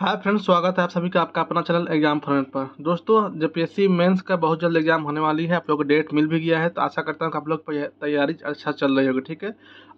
Hi friends स्वागत है आप सभी का आपका अपना चैनल एग्जाम फ्रंट पर दोस्तों जे पी मेंस का बहुत जल्द एग्जाम होने वाली है आप लोग को डेट मिल भी गया है तो आशा करता हूँ कि आप लोग तैयारी अच्छा चल रही होगी ठीक है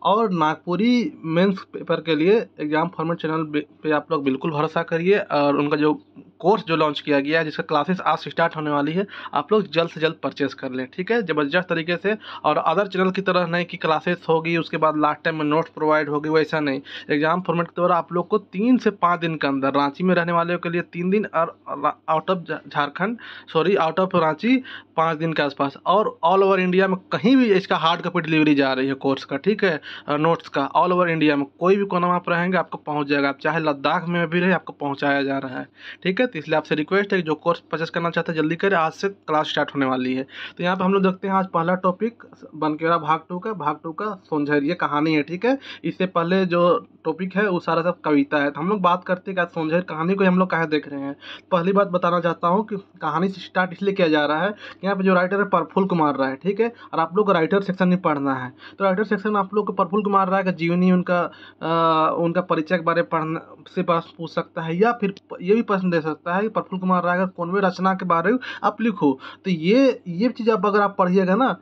और नागपुरी मेंस पेपर के लिए एग्जाम फॉर्मेट चैनल पे आप लोग बिल्कुल भरोसा करिए और उनका जो कोर्स जो लॉन्च किया गया है जिसका क्लासेस आज स्टार्ट होने वाली है आप लोग जल्द से जल्द परचेस कर लें ठीक है ज़बरदस्त तरीके से और अदर चैनल की तरह नहीं कि क्लासेस होगी उसके बाद लास्ट टाइम में नोट्स प्रोवाइड होगी वैसा नहीं एग्जाम फॉर्मेट के द्वारा आप लोग को तीन से पाँच दिन के अंदर रांची में रहने वालों के लिए तीन दिन और out of Jharkhand sorry out of Ranchi पाँच दिन के आसपास और ऑल ओवर इंडिया में कहीं भी इसका हार्ड कॉपी डिलीवरी जा रही है कोर्स का ठीक है नोट्स का ऑल ओवर इंडिया में कोई भी कोना में आप रहेंगे आपको पहुंच जाएगा आप चाहे लद्दाख में भी रहे आपको पहुँचाया जा रहा है ठीक है तो इसलिए आपसे रिक्वेस्ट है कि जो कोर्स परचेस करना चाहते हैं जल्दी करें आज से क्लास स्टार्ट होने वाली है तो यहाँ पर हम लोग देखते हैं आज पहला टॉपिक बनकेरा भाग टू का भाग टू का सोनझरिए कहानी है ठीक है इससे पहले जो टॉपिक है वो सारा सब कविता है तो हम लोग बात करते हैं कि आज सोनझर कहानी को हम लोग कहाँ देख रहे हैं पहली बात बताना चाहता हूँ कि कहानी से स्टार्ट इसलिए किया जा रहा है कि यहाँ पर जो राइटर है प्रफुल कुमार रहा है ठीक है और आप लोग को राइटर सेक्शन में पढ़ना है तो राइटर सेक्शन में आप लोग को प्रफुल्ल कुमार राय का जीवनी उनका आ, उनका परिचय के बारे में पढ़ना से पूछ सकता है या फिर ये भी प्रश्न दे सकता है कि प्रफुल्ल कुमार राय का कौनवे रचना के बारे में आप लिखो तो ये ये चीज़ आप अगर आप पढ़िएगा ना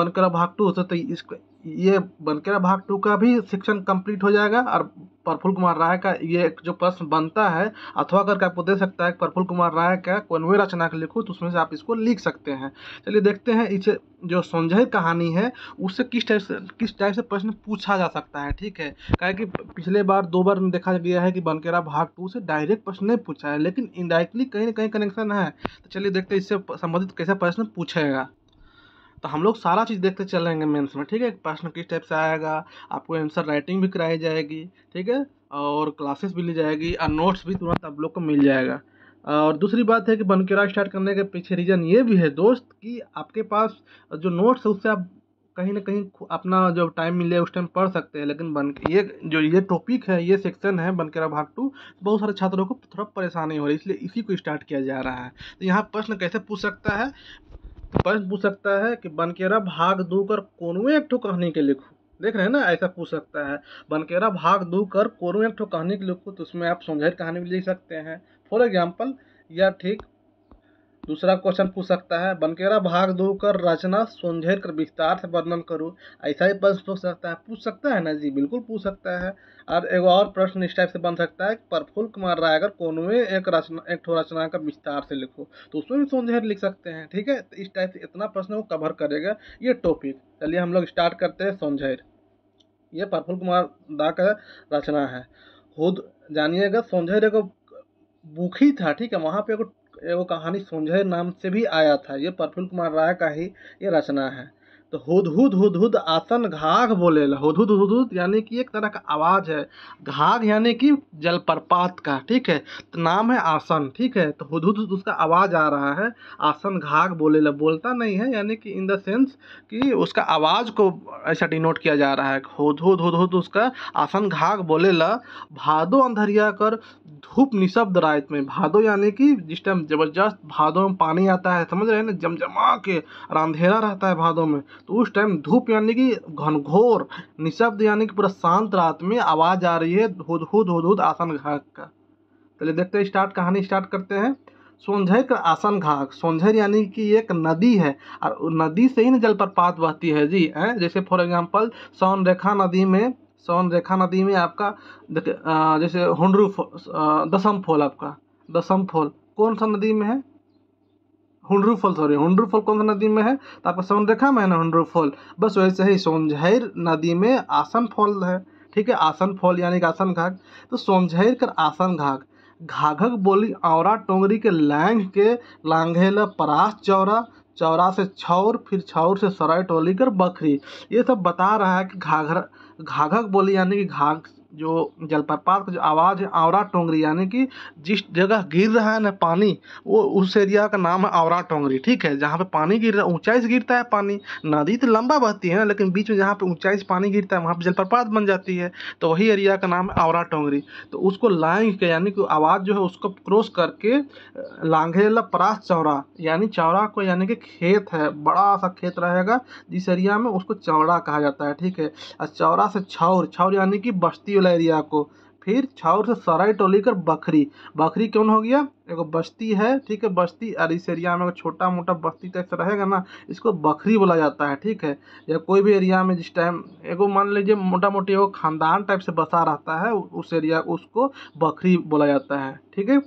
बनकर भाग टू तो, तो इसको ये बनकर भाग टू का भी शिक्षण कंप्लीट हो जाएगा और प्रफुल कुमार राय का ये एक जो प्रश्न बनता है अथवा करके आपको दे सकता है प्रफुल कुमार राय का कोनवे रचना के लिखो तो उसमें से आप इसको लिख सकते हैं चलिए देखते हैं इसे जो संजय कहानी है उससे किस टाइप से किस टाइप से प्रश्न पूछा जा सकता है ठीक है क्या कि पिछले बार दो बार देखा गया है कि बनकेरा भाग टू से डायरेक्ट प्रश्न नहीं पूछा है लेकिन इनडायरेक्टली कहीं ना कहीं कनेक्शन है तो चलिए देखते हैं इससे संबंधित कैसे प्रश्न पूछेगा तो हम लोग सारा चीज़ देखते चल रहेंगे मेंस में ठीक है प्रश्न किस टाइप से आएगा आपको आंसर राइटिंग भी कराई जाएगी ठीक है और क्लासेस भी ली जाएगी और नोट्स भी तुरंत आप लोग को मिल जाएगा और दूसरी बात है कि बनकेरा स्टार्ट करने के पीछे रीज़न ये भी है दोस्त कि आपके पास जो नोट्स है उससे आप कहीं ना कहीं अपना जो टाइम मिले उस टाइम पढ़ सकते हैं लेकिन बन ये जो ये टॉपिक है ये सेक्शन है बनकेरा भाग टू बहुत सारे छात्रों को थोड़ा परेशानी हो रही है इसलिए इसी को स्टार्ट किया जा रहा है तो यहाँ प्रश्न कैसे पूछ सकता है तो प्रश्न पूछ सकता है कि बनकेरा भाग दू कर कोनु एक ठो कहानी के लिखो देख रहे हैं ना ऐसा पूछ सकता है बनकेरा भाग दू कर कोनु एक ठो कहानी के लिखो तो उसमें आप सोझर कहानी भी लिख सकते हैं फॉर एग्जाम्पल या ठीक दूसरा क्वेश्चन पूछ सकता है बनकेरा भाग दो कर रचना सौंझेर कर विस्तार से वर्णन करो ऐसा ही प्रश्न पूछ सकता है पूछ सकता है ना जी बिल्कुल पूछ सकता है और एक और प्रश्न इस टाइप से बन सकता है प्रफुल्ल कुमार राय अगर कोनवे एक रचना एक ठो रचना का विस्तार से लिखो तो उसमें भी सौंझेर लिख सकते हैं ठीक है तो इस टाइप से इतना प्रश्न वो कवर करेगा ये टॉपिक चलिए हम लोग स्टार्ट करते हैं सौंझेर ये प्रफुल्ल कुमार दा का रचना है खुद जानिएगा सोझेर एक बुखी था ठीक है वहाँ पे एक वो कहानी सोझे नाम से भी आया था ये प्रफुल्ल कुमार राय का ही ये रचना है तो हुदहुद हुदहुद आसन घाघ बोले ला हुदहुद हुदहुद यानी कि एक तरह का आवाज़ है घाघ यानी कि जलप्रपात का ठीक है तो नाम है आसन ठीक है तो हुदहुद उसका आवाज़ आ रहा है आसन घाघ बोले ला बोलता नहीं है यानी कि इन द सेंस कि उसका आवाज़ को ऐसा डिनोट किया जा रहा है हुदहुद हुदहुद उसका आसन घाघ बोले ला भादो अंधरिया कर धूप निशब्द रात में भादो यानी कि जिस टाइम जबरदस्त भादो में पानी आता है समझ रहे हैं ना जमजमा के अंधेरा रहता है भादों में तो उस टाइम धूप यानी कि घनघोर निशब्द यानी कि पूरा शांत रात में आवाज़ आ रही है धुद हुद हुद हुद आसन घाक का चलिए देखते हैं स्टार्ट कहानी स्टार्ट करते हैं सोनझर का आसन घाक सोंझर यानी कि एक नदी है और नदी से ही ना जलप्रपात बहती है जी है जैसे फॉर एग्जाम्पल सौन रेखा नदी में सौन रेखा नदी में आपका जैसे हुडरू फो, दसम फॉल आपका दसम फॉल कौन सा नदी में है Hundru fall sorry Hundru fall कौन सा नदी में है तो आपका सोन रेखा में है ना हुंड्रू फॉल बस वैसे ही सोनझैर नदी में आसन फॉल है ठीक है आसन फॉल यानी कि आसन घाघ तो सोनझैर कर आसन घाघ घाघक बोली औरा टोंगरी के लैंग के लांघे ल परास चौरा चौरा से छौर फिर छौर से सराय टोली कर बखरी ये सब बता रहा है कि घाघर घाघक बोली यानी कि घाघ जो जलप्रपात का जो आवाज़ है आवरा टोंगरी यानी कि जिस जगह गिर रहा है ना पानी वो उस एरिया का नाम है आवरा टोंगरी ठीक है जहाँ पे पानी गिर रहा है ऊंचाई से गिरता है पानी नदी तो लंबा बहती है ना लेकिन बीच में जहाँ पे ऊंचाई से पानी गिरता है वहाँ पे जलप्रपात बन जाती है तो वही एरिया का नाम है आवरा टोंगरी तो उसको लाएंगे यानी कि आवाज़ जो है उसको क्रॉस करके लांघेला परास चौरा यानी चौरा को यानी कि खेत है बड़ा सा खेत रहेगा जिस एरिया में उसको चौड़ा कहा जाता है ठीक है और चौरा से छौर छौर यानी कि बस्ती एरिया को फिर छाउर से सराई टोली कर बखरी बखरी कौन हो गया एक बस्ती है ठीक है बस्ती और इस एरिया में छोटा मोटा बस्ती टाइप तो से रहेगा ना इसको बखरी बोला जाता है ठीक है या कोई भी एरिया में जिस टाइम एगो मान लीजिए मोटा मोटी वो खानदान टाइप से बसा रहता है उस एरिया उसको बखरी बोला जाता है ठीक है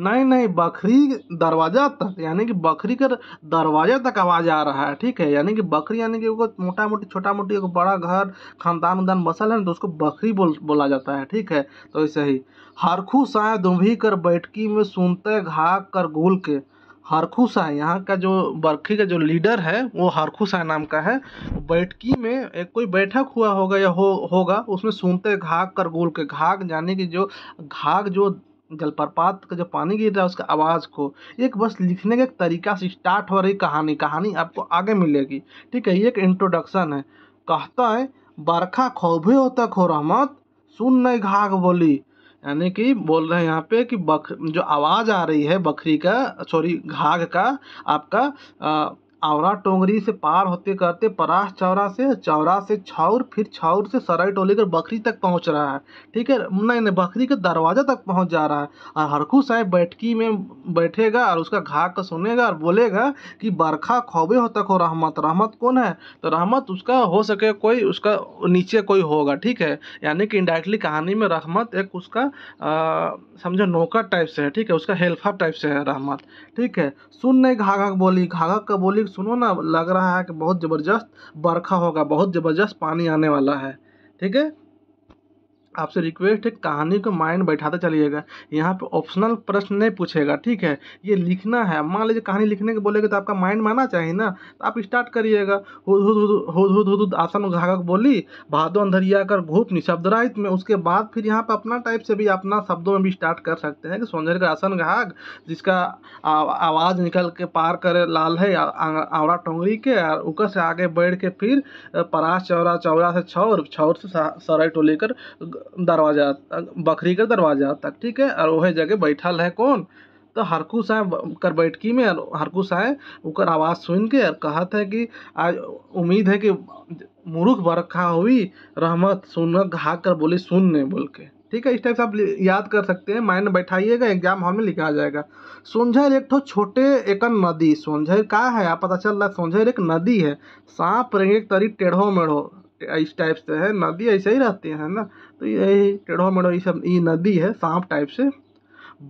नहीं नहीं बकरी दरवाजा तक यानी कि बकरी का दरवाजा तक आवाज़ आ रहा है ठीक है यानी कि बकरी यानी कि वो मोटा मोटी छोटा मोटी एक बड़ा घर खानदान उदान बसल है ना तो उसको बकरी बोल बोला जाता है ठीक है तो ऐसे ही हरखू साय दुभी कर बैठकी में सुनते घाक कर घूल के हरखू साय यहाँ का जो बरखी का जो लीडर है वो हरखू साय नाम का है बैठकी में एक कोई बैठक हुआ होगा या हो होगा उसमें सुनते घाक कर घूल के घाक जाने की जो घाक जो जलप्रपात का जो पानी गिर रहा है उसका आवाज़ को एक बस लिखने के तरीका से स्टार्ट हो रही कहानी कहानी आपको आगे मिलेगी ठीक है ये एक इंट्रोडक्शन है कहता है बरखा खोभे हो तक हो रहमत सुन नहीं घाघ बोली यानी कि बोल रहे हैं यहाँ पे कि बख जो आवाज़ आ रही है बकरी का सॉरी घाघ का आपका आ, आवरा टोंगरी से पार होते करते परास चौरा से चौरा से छाउर फिर छाउर से सराय टोली कर बकरी तक पहुंच रहा है ठीक है नहीं नहीं बकरी के दरवाजा तक पहुंच जा रहा है और हरकू साहेब बैठकी में बैठेगा और उसका घाक सुनेगा और बोलेगा कि बरखा खोबे हो तक हो रहमत रहमत कौन है तो रहमत उसका हो सके कोई उसका नीचे कोई होगा ठीक है यानी कि इंडायरेक्टली कहानी में रहमत एक उसका समझो नौकर टाइप से है ठीक है उसका हेल्पर टाइप से है रहमत ठीक है सुन नहीं घाघक बोली घाघक का बोली सुनो ना लग रहा है कि बहुत ज़बरदस्त बरखा होगा बहुत ज़बरदस्त पानी आने वाला है ठीक है आपसे रिक्वेस्ट है कहानी को माइंड बैठाते चलिएगा यहाँ पे ऑप्शनल प्रश्न नहीं पूछेगा ठीक है ये लिखना है मान लीजिए कहानी लिखने के बोलेगा तो आपका माइंड माना चाहिए ना तो आप स्टार्ट करिएगा हुद हुद आसन घाघक बोली भादो अंधरिया कर घूप निशब्द राहित में उसके बाद फिर यहाँ पर अपना टाइप से भी अपना शब्दों में भी स्टार्ट कर सकते हैं कि सौंदर्य का आसन घाघ जिसका आवाज़ निकल के पार कर लाल है आंवड़ा टोंगरी के और ऊपर से आगे बैठ के फिर परास चौरा चौरा से छौर छौर से सराय टोले कर दरवाजा बकरी का दरवाजा तक ठीक है और वह जगह बैठल है कौन तो हरकू साय कर बैठकी में हरकू साय उकर आवाज़ सुन के और कहा है कि आज उम्मीद है कि मुरुख बरखा हुई रहमत सुन घा कर बोली सुन ने बोल के ठीक है इस टाइप से आप याद कर सकते हैं माइंड बैठाइएगा एग्जाम हॉल में लिखा जाएगा सोनझर एक तो छोटे एकन नदी सोनझर का है आप पता चल रहा है सोनझर एक नदी है सांप रेंगे तरी टेढ़ो मेढ़ो इस टाइप से है नदी ऐसे ही रहते है ना तो यही टेढ़ो मेढ़ो ये सब ये नदी है सांप टाइप से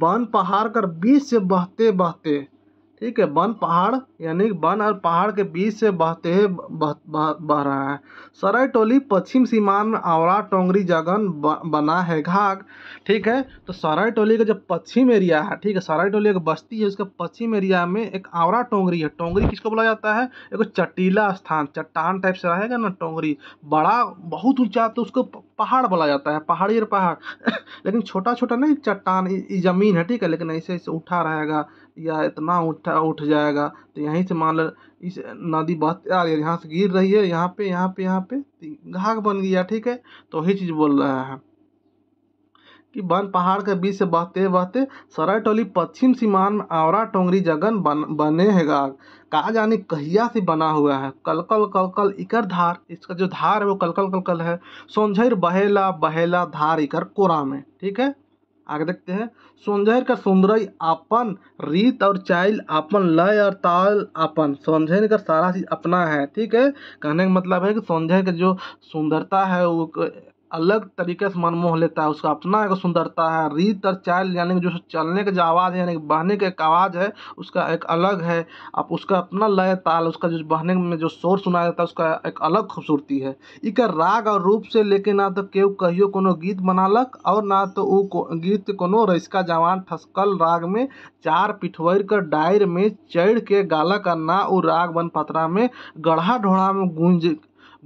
बन पहाड़ कर बीच से बहते बहते ठीक है वन पहाड़ यानी वन और पहाड़ के बीच से बहते हुए बह, बह, बह रहा है सराय टोली पश्चिम सीमान में आवरा टोंगरी जगन ब, बना है घाग ठीक है तो सराय टोली का जो पश्चिम एरिया है ठीक है सराय टोली एक बस्ती है उसका पश्चिम एरिया में एक आवरा टोंगरी है टोंगरी किसको बोला जाता है एक चटीला स्थान चट्टान टाइप से रहेगा ना टोंगरी बड़ा बहुत ऊँचा तो उसको पहाड़ बोला जाता है पहाड़ी और पहाड़ लेकिन छोटा छोटा नहीं चट्टान जमीन है ठीक है लेकिन ऐसे ऐसे उठा रहेगा या इतना उठा उठ जाएगा तो यहीं से मान लो इस नदी बहती आ रही है यहाँ से गिर रही है यहाँ पे यहाँ पे यहाँ पे घाघ बन गया ठीक है तो वही चीज़ बोल रहे हैं कि बन पहाड़ के बीच से बहते बहते सराय टोली पश्चिम सीमान में आवरा टोंगरी जगन बन बने घाघ कहा जाने कहिया से बना हुआ है कलकल कलकल इकर धार इसका जो धार है वो कलकल कलकल है सोनझर बहेला बहेला धार इकर कोरा में ठीक है आगे देखते हैं सोंझैर का सुंदरई अपन रीत और चाइल अपन लय और ताल अपन सोंझैर का सारा चीज अपना है ठीक है कहने का मतलब है कि सौंदर्य का जो सुंदरता है वो अलग तरीके से मनमोह लेता है उसका अपना एक सुंदरता है रीत और चाल यानी जो चलने का जो आवाज़ है यानी बहने का एक आवाज़ है उसका एक अलग है आप उसका अपना लय ताल उसका जो बहने में जो शोर सुनाया जाता है उसका एक अलग खूबसूरती है एक राग और रूप से लेके ना तो केव कहियो को गीत बनालक और ना तो वो गीत को रिसका जवान ठसकल राग में चार पिठवर कर डायर में चढ़ के गालक और ना वो राग बन पतरा में गढ़ा ढोड़ा में गूंज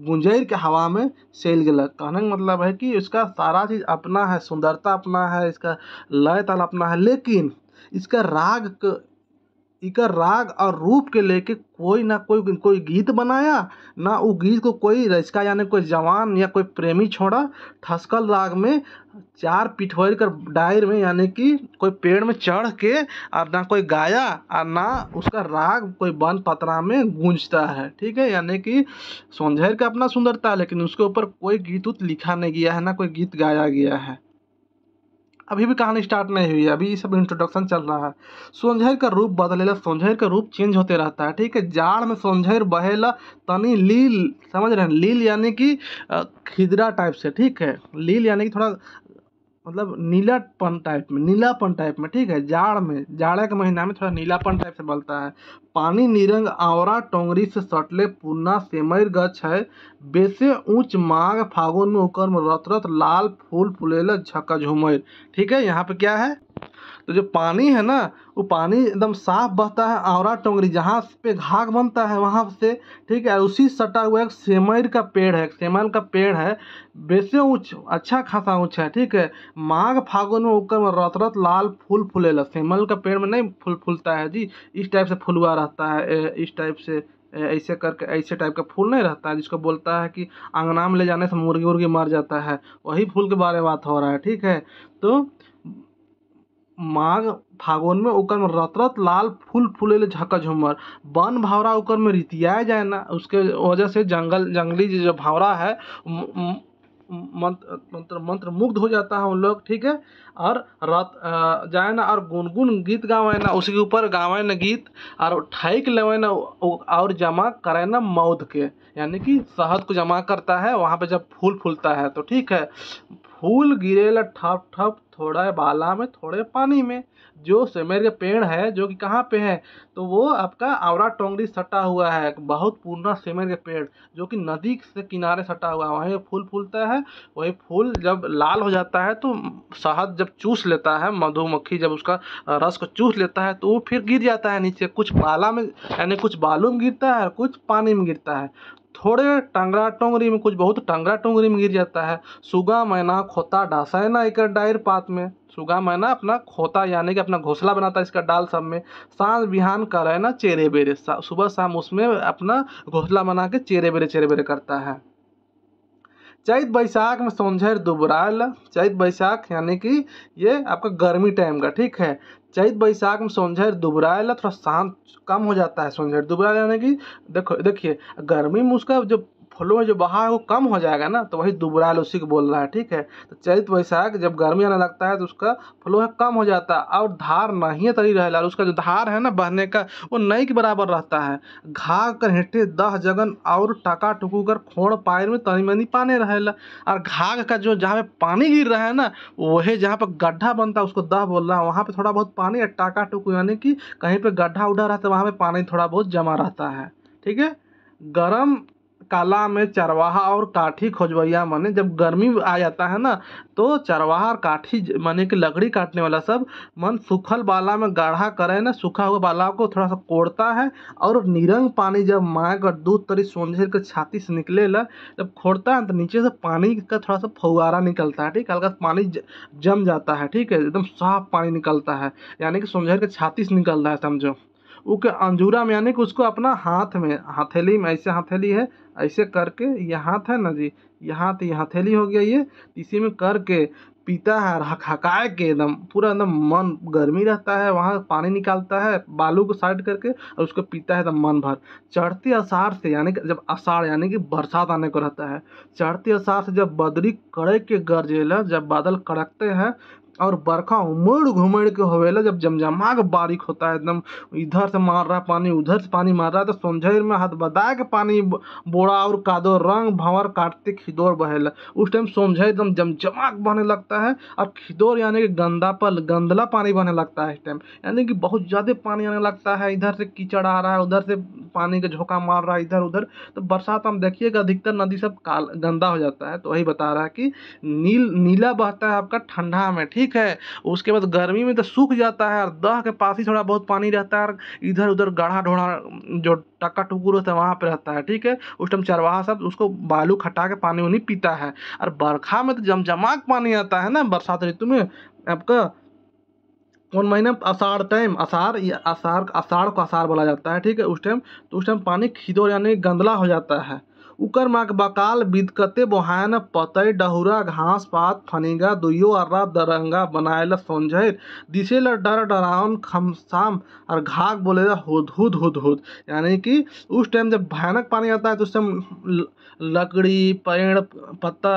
गुंजैर के हवा में सेल गेलक कहने का मतलब है कि इसका सारा चीज़ अपना है सुंदरता अपना है इसका लय ताल अपना है लेकिन इसका राग इसका राग और रूप के लेके कोई ना कोई कोई गीत बनाया ना वो गीत को कोई रचका यानी कोई जवान या कोई प्रेमी छोड़ा ठसकल राग में चार पिठोर कर डायर में यानी कि कोई पेड़ में चढ़ के और ना कोई गाया और ना उसका राग कोई बन पतरा में गूंजता है ठीक है यानी कि सोनझर का अपना सुंदरता है लेकिन उसके ऊपर कोई गीत उत लिखा नहीं गया है ना कोई गीत गाया गया है अभी भी कहानी स्टार्ट नहीं हुई है अभी ये सब इंट्रोडक्शन चल रहा है सोनझर का रूप ला सोनझर का रूप चेंज होते रहता है ठीक है जाड़ में सोनझर बहेला तनी लील समझ रहे हैं लील यानी कि खिदरा टाइप से ठीक है लील यानी कि थोड़ा मतलब नीलापन टाइप में नीलापन टाइप में ठीक है जाड़ में जाड़े के महीना में थोड़ा नीलापन टाइप से बलता है पानी निरंग आवरा टोंगरी से सटले पुन्ना सेमर गछ है बेसे ऊंच माघ फागुन में ओकर रत रत लाल फूल फुलेल झक झुमर ठीक है यहाँ पे क्या है तो जो पानी है ना वो पानी एकदम साफ बहता है आवरा टोंगरी जहाँ पे घाघ बनता है वहाँ से ठीक है उसी सटा हुआ एक सेमर का पेड़ है सेमल का पेड़ है वैसे ऊँच अच्छा खासा ऊँच है ठीक है माघ फागुन में ऊपर रत रत लाल फूल फूलेला सेमल का पेड़ में नहीं फूल फूलता है जी इस टाइप से फूलवा रहता है इस टाइप से ऐसे करके ऐसे टाइप का फूल नहीं रहता है जिसको बोलता है कि अंगना में ले जाने से मुर्गी उर्गी मर जाता है वही फूल के बारे में बात हो रहा है ठीक है तो माघ फागुन में उकर में रत रत लाल फूल फूले झका झुमर वन भावरा उकर में रितियाए जाए ना उसके वजह से जंगल जंगली जो भावरा है मंत्र मंत्र मंत्र मुग्ध हो जाता है उन लोग ठीक है और रात जाए ना और गुनगुन गीत गावे ना उसके ऊपर गावे ना गीत और ठैक लेवे ना और जमा करे ना मौध के यानी कि शहद को जमा करता है वहाँ पे जब फूल फूलता है तो ठीक है फूल गिरेला ठप ठप थोड़ा बाला में थोड़े पानी में जो सेमेर के पेड़ है जो कि कहाँ पे है तो वो आपका आवरा टोंगरी सटा हुआ है बहुत पुराना सेमेर के पेड़ जो कि नदी से किनारे सटा हुआ है वहीं फूल फूलता है वही फूल जब लाल हो जाता है तो शहद जब चूस लेता है मधुमक्खी जब उसका रस को चूस लेता है तो वो फिर गिर जाता है नीचे कुछ बाला में यानी कुछ बालू में गिरता है कुछ पानी में गिरता है थोड़े टंगरा टोंगरी में कुछ बहुत टंगरा टोंगरी में गिर जाता है सुगा मैना खोता डासा ना एक डायर पात में सुगा मैना अपना खोता यानी कि अपना घोंसला बनाता है इसका डाल सब में सांझ बिहान कर है ना चेरे बेरे सुबह शाम उसमें अपना घोंसला बना के चेरे बेरे चेरे बेरे करता है चैत बैसाख में सौंझर दुबराल चैत बैसाख यानी कि ये आपका गर्मी टाइम का ठीक है चैत बैसाख में सौंझर ला थोड़ा शांत कम हो जाता है सौंझर दुबराला यानी कि देखो देखिए गर्मी में उसका जो फ्लो में जो बहा है वो कम हो जाएगा ना तो वही दुबराल उसी को बोल रहा है ठीक है तो चरित वैशाख जब गर्मी आने लगता है तो उसका फ्लो है कम हो जाता है और धार नहीं तरी रहे उसका जो धार है ना बहने का वो नहीं के बराबर रहता है घा कर हेटे दह जगन और टका टुकू कर खोड़ पायर में तनी मनी पानी रहे और घाघ का जो जहाँ पे पानी गिर रहा है ना वही जहाँ पर गड्ढा बनता है उसको दह बोल रहा है वहाँ पे थोड़ा बहुत पानी या टाका टुकू यानी कि कहीं पर गड्ढा उड्ढा रहता है वहाँ पे पानी थोड़ा बहुत जमा रहता है ठीक है गर्म काला में चरवाहा और काठी खोजवैया माने जब गर्मी आ जाता है ना तो चरवाहा और काठी माने कि लकड़ी काटने वाला सब मन सूखल बाला में गाढ़ा करे ना सूखा हुआ बाला को थोड़ा सा कोड़ता है और निरंग पानी जब माँ का दूध तरी सोझे के छाती से निकले ला जब खोड़ता है तो नीचे से पानी का थोड़ा सा फुहारा निकलता है ठीक हल्का पानी जम जाता है ठीक है एकदम साफ पानी निकलता है यानी कि सोनझर के छाती से निकलता है समझो वो के अंजूरा में यानी कि उसको अपना हाथ में हथेली में ऐसे हथेली है ऐसे करके यहाँ था ना जी यहाँ थे तो यहाँ थैली हो गया ये इसी में करके पीता है और हकहकाए के एकदम पूरा एकदम मन गर्मी रहता है वहाँ पानी निकालता है बालू को साइड करके और उसको पीता है एकदम मन भर चढ़ती असार से यानी कि जब असार यानी कि बरसात आने को रहता है चढ़ती असार से जब बदरी कड़े के गरजेला जब बादल कड़कते हैं और बरखा उमड़ घुमड़ के होवेला जब जमजमा के बारिक होता है एकदम इधर से मार रहा पानी उधर से पानी मार रहा है तो समझेर में हाथ बदा के पानी बोरा और कादो रंग भंवर काटते खिदोर बहेला उस टाइम समझे एकदम के बहने लगता है और खिदोर यानी कि गंदा पल गंदला पानी बहने लगता है इस टाइम यानी कि बहुत ज़्यादा पानी आने लगता है इधर से कीचड़ आ रहा है उधर से पानी का झोंका मार रहा है इधर उधर तो बरसात हम देखिएगा अधिकतर नदी सब काल गंदा हो जाता है तो वही बता रहा है कि नील नीला बहता है आपका ठंडा में ठीक ठीक है उसके बाद गर्मी में तो सूख जाता है और दह के पास ही थोड़ा बहुत पानी रहता है इधर उधर गाढ़ा ढोड़ा जो टक्का टुकुर होता है वहाँ पर रहता है ठीक है उस टाइम चरवाहा सब उसको बालू खटा के पानी उनी पीता है और बरखा में तो जमजमाक पानी आता है ना बरसात ऋतु में आपका कौन महीना आषाढ़ टाइम आषाढ़ आषाढ़ आषाढ़ को आषाढ़ बोला जाता है ठीक है उस टाइम तो उस टाइम पानी खिदो यानी गंदला हो जाता है उकर माक बकाल बिद कते बोहायन पतय डहुरा घास पात फनेगा दुयो अर्रा दरंगा बनायल सोंझर ल डर डरावन खमसाम और घाक बोले हुद हुद हुद हुद यानी कि उस टाइम जब भयानक पानी आता है तो उस टाइम लकड़ी पेड़ पत्ता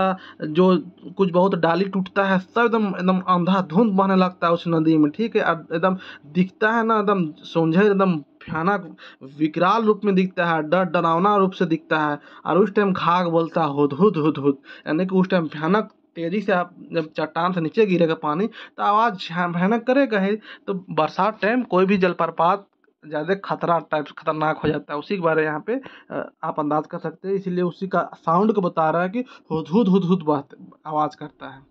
जो कुछ बहुत डाली टूटता है सब एकदम एकदम अंधा धुंध बहने लगता है उस नदी में ठीक है एकदम दिखता है ना एकदम सोंझे एकदम भयानक विकराल रूप में दिखता है डर डरावना रूप से दिखता है और उस टाइम घाघ बोलता है हुद हुद हुद हुद यानी कि उस टाइम भयानक तेजी से आप जब चट्टान से नीचे गिरेगा पानी तो आवाज़ भयानक करेगा ही तो बरसात टाइम कोई भी जलप्रपात ज़्यादा खतरा टाइप खतरनाक हो जाता है उसी के बारे में यहाँ पे आप अंदाज कर सकते हैं इसीलिए उसी का साउंड को बता रहा है कि हुद हुद हुद हुद आवाज़ करता है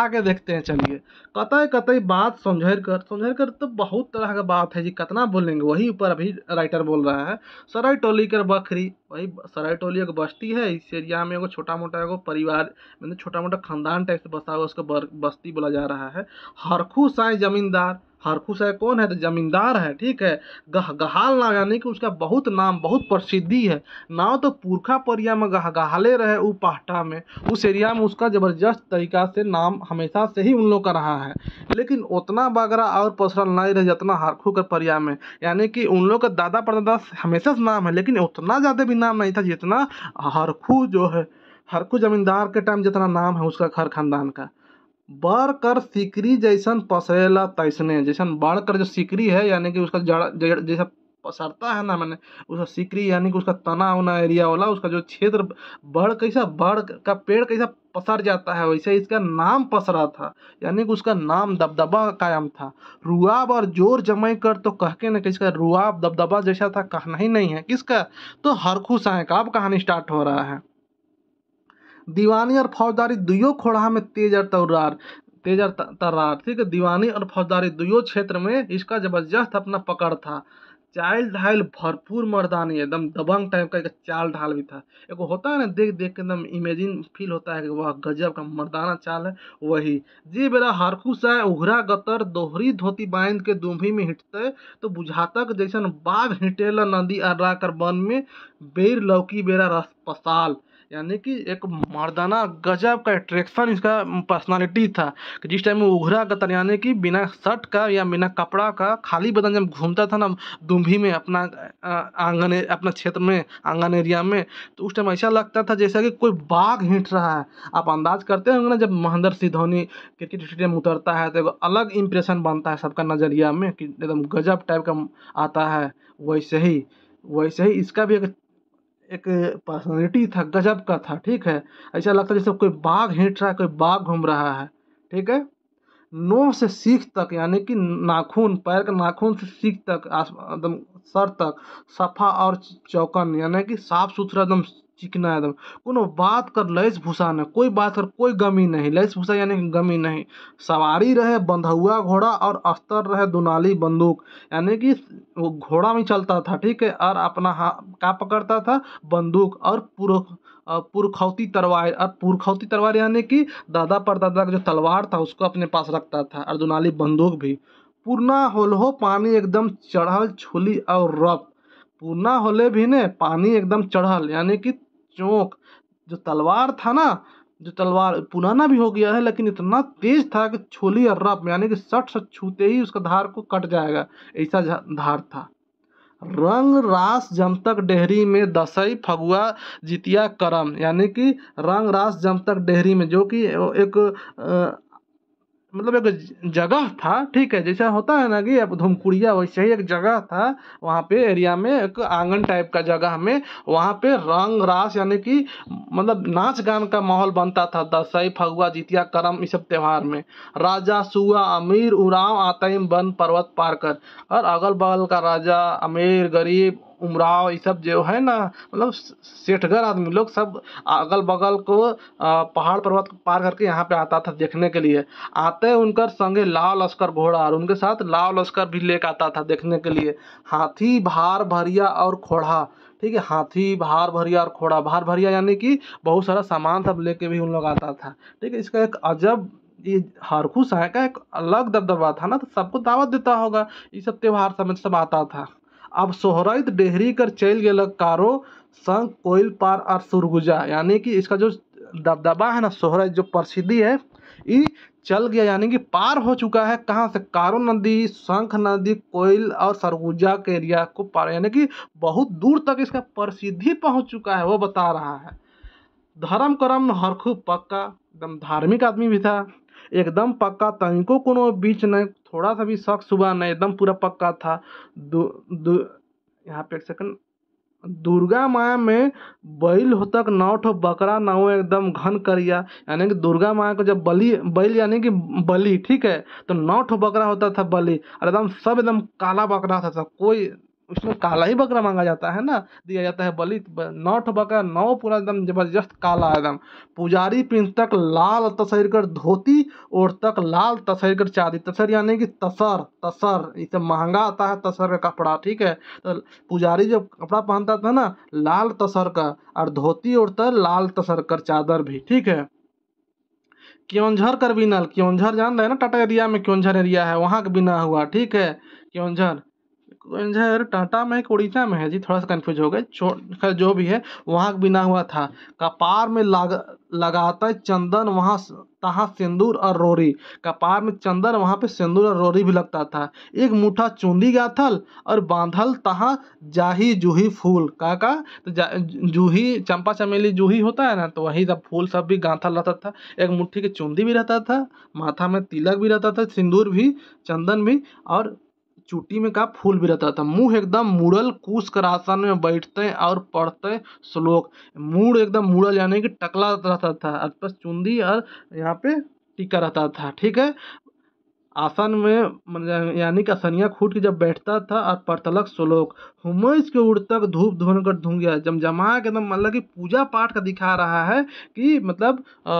आगे देखते हैं चलिए कतई कतई बात समझर कर समझर कर तो बहुत तरह का बात है जी कितना बोलेंगे वही ऊपर अभी राइटर बोल रहा है सराय टोली कर बखरी वही सराय टोली एक बस्ती है इस एरिया में एगो छोटा मोटा एगो परिवार मतलब छोटा मोटा खानदान टाइप से बसा हुआ उसको बस्ती बोला जा रहा है हरखू साय जमींदार हारखुश है कौन है तो जमींदार है ठीक है गह गहाल ना यानी कि उसका बहुत नाम बहुत प्रसिद्धि है नाव तो पुरखा परिया में गह गहाले रहे उ पाहटा में उस एरिया में उसका ज़बरदस्त तरीका से नाम हमेशा से ही उन लोग का रहा है लेकिन उतना बागरा और पसरल नहीं रहे जितना हारखू का परिया में यानी कि उन लोग का दादा परदादा हमेशा से नाम है लेकिन उतना ज़्यादा भी नाम नहीं था जितना हरखू जो है हरखू जमींदार के टाइम जितना नाम है उसका घर खानदान का बाढ़ कर सिकरी जैसन पसरेला तैसने जैसन बाढ़ कर जो सिकरी है यानी कि उसका जड़ जड़ जैसा पसरता है ना मैंने उसका सिकरी यानी कि उसका तना उना एरिया वाला उसका जो क्षेत्र बढ़ कैसा बढ़ का पेड़ कैसा पसर जाता है वैसे इसका नाम पसरा था यानी कि उसका नाम दबदबा कायम था रुआब और जोर जमाई कर तो कह के ना किसका रुआब दबदबा जैसा था कहना ही नहीं है किसका तो हरखू साय का अब कहानी स्टार्ट हो रहा है दीवानी और फौजदारी दुयो खोड़ा में तेज और तर्रार तेज और तर्रार ठीक है दीवानी और फौजदारी दुयो क्षेत्र में इसका जबरदस्त अपना पकड़ था चाल ढाल भरपूर मर्दानी एकदम दबंग टाइप का एक चाल ढाल भी था एक होता है ना देख देख के एकदम इमेजिन फील होता है कि वह गजब का मर्दाना चाल है वही जे बेरा हरकू है उघरा गतर दोहरी धोती बांध के दुम्भी में हिटते तो बुझाता जैसा बाघ हिटेला नदी अर्रा कर वन में बेर लौकी बेरा रस पसाल यानी कि एक मर्दाना गजब का अट्रैक्शन इसका पर्सनालिटी था कि जिस टाइम में उघरा का था यानी कि बिना शर्ट का या बिना कपड़ा का खाली बदन जब घूमता था ना दुम्भी में अपना आंगन अपना क्षेत्र में आंगन एरिया में तो उस टाइम ऐसा लगता था जैसा कि कोई बाघ हिट रहा है आप अंदाज करते होंगे ना जब महेंद्र सिंह धोनी क्रिकेट स्टेडियम उतरता है तो एक अलग इंप्रेशन बनता है सबका नज़रिया में कि एकदम गजब टाइप का आता है वैसे ही वैसे ही इसका भी एक एक पर्सनैलिटी था गज़ब का था ठीक है ऐसा लगता जैसे कोई बाघ हिट रहा है कोई बाघ घूम रहा है ठीक है नो से सीख तक यानी कि नाखून पैर के नाखून से सीख तक एकदम सर तक सफ़ा और चौकन यानी कि साफ सुथरा एकदम चिकना एकदम तो कोनो बात कर लैस भूसा न कोई बात कर कोई गमी नहीं लैस भूसा यानी कि गमी नहीं सवारी रहे बंधुआ घोड़ा और अस्तर रहे दुनाली बंदूक यानी कि वो घोड़ा में चलता था ठीक है और अपना हाथ क्या पकड़ता था बंदूक और पूर्व पुरखौती तलवार और पुरखौती तलवार यानी कि दादा परदादा का जो तलवार था उसको अपने पास रखता था और दुनाली बंदूक भी पूर्णा होलहो पानी एकदम चढ़ल छोली और रफ पूर्णा होले भी ने पानी एकदम चढ़ल यानी कि चौंक जो तलवार था ना जो तलवार पुराना भी हो गया है लेकिन इतना तेज था कि छोली और रब यानी कि सट सट छूते ही उसका धार को कट जाएगा ऐसा धार था रंग रास जमतक डेहरी में दसई फगुआ जितिया करम यानी कि रंग रास जमतक डेहरी में जो कि एक मतलब एक जगह था ठीक है जैसा होता है ना कि अब धुमकुड़िया वैसे ही एक जगह था वहाँ पे एरिया में एक आंगन टाइप का जगह में वहाँ पे रंग रास यानी कि मतलब नाच गान का माहौल बनता था दसई फगुआ जितिया करम इस सब त्यौहार में राजा सुआ अमीर उराव आतम बन पर्वत पार कर और अगल बगल का राजा अमीर गरीब उमराव ये सब जो है ना मतलब सेठगर आदमी लोग सब अगल बगल को पहाड़ पर्वत को पार करके यहाँ पे आता था देखने के लिए आते उनका संगे लाल लश्कर घोड़ा और उनके साथ लाल लश्कर भी लेकर आता था देखने के लिए हाथी भार भरिया और खोड़ा ठीक है हाथी भार भरिया और खोड़ा भार भरिया यानी कि बहुत सारा सामान सब लेके भी उन लोग आता था ठीक है इसका एक अजब ये हारखू साय का एक अलग दबदबा था ना तो सबको दावत देता होगा ये सब त्यौहार समझ सब आता था अब सोहराइत डेहरी कर चल गए कारो संग कोयल पार और सुरगुजा यानी कि इसका जो दबदबा है ना सोहराइत जो प्रसिद्धि है ये चल गया यानी कि पार हो चुका है कहाँ से कारो नदी शंख नदी कोयल और सरगुजा के एरिया को पार यानी कि बहुत दूर तक इसका प्रसिद्धि पहुँच चुका है वो बता रहा है धर्म कर्म हरखू पक्का एकदम धार्मिक आदमी भी था एकदम पक्का तनिको कोनो बीच नहीं थोड़ा सा भी शक सुबह नहीं एकदम पूरा पक्का था दु, दु, यहाँ पे एक सेकंड दुर्गा माया में बैल होतक नौ ठो बकरा नाव एकदम घन करिया यानी कि दुर्गा माया को जब बलि बैल यानी कि बलि ठीक है तो नौ ठो बकरा होता था बलि और एकदम सब एकदम काला बकरा था था कोई उसमें काला ही बकरा मांगा जाता है ना दिया जाता है बलि तो नौ बकरा नौ पूरा एकदम जबरदस्त काला एकदम पुजारी पिंड तक लाल तसर कर धोती और तक लाल तसर कर चादी तसर यानी कि तसर तसर इसे महंगा आता है तसर का कपड़ा ठीक है तो पुजारी जब कपड़ा पहनता था ना लाल तसर का और धोती और तक लाल तसर कर चादर भी ठीक है क्योंझर कर बिनल क्योंझर जान रहे ना टाटा एरिया में क्योंझर एरिया है वहाँ का बिना हुआ ठीक है क्योंझर यार टाटा में एक उड़ीसा में है जी थोड़ा सा कन्फ्यूज हो गए खैर जो भी है वहाँ बिना हुआ था कपार में लाग लगाता चंदन वहाँ तहाँ सिंदूर और रोरी कपार में चंदन वहाँ पे सिंदूर और रोरी भी लगता था एक मुठा चूंदी गाथल और बांधल तहाँ जाही जूही फूल का का तो जूही चंपा चमेली जूही होता है ना तो वही सब फूल सब भी गांथल रहता था एक मुट्ठी की चूंदी भी रहता था माथा में तिलक भी रहता था सिंदूर भी चंदन भी और चुट्टी में का फूल भी रहता था मुँह एकदम मुड़ल कुश कर आसन में बैठते और पढ़ते श्लोक मूड़ एकदम मुड़ल यानी कि टकला रहता था आसपास चुंदी और यहाँ पे टीका रहता था ठीक है आसन में यानी कि असनिया खूट के जब बैठता था और पड़तलक श्लोक हुमस के उड़ तक धूप धुन कर धूं गया जमजमा के एकदम मतलब कि पूजा पाठ का दिखा रहा है कि मतलब आ,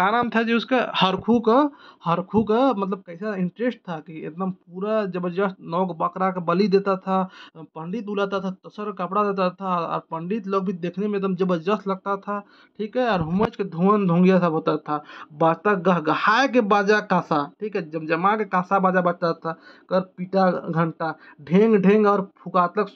का नाम था जी उसका हरखू का हरखू का मतलब कैसा इंटरेस्ट था कि एकदम पूरा जबरदस्त नौक बकरा का बलि देता था पंडित बुलाता था तसर कपड़ा देता था और पंडित लोग भी देखने में एकदम जबरदस्त लगता था ठीक है और हुमच के धुआं धुंगिया सब होता था बाजता गहगहा के बाजा कासा ठीक है जमजमा के कासा बाजा बजता था कर पीटा घंटा ढेंग ढेंग और फुकातक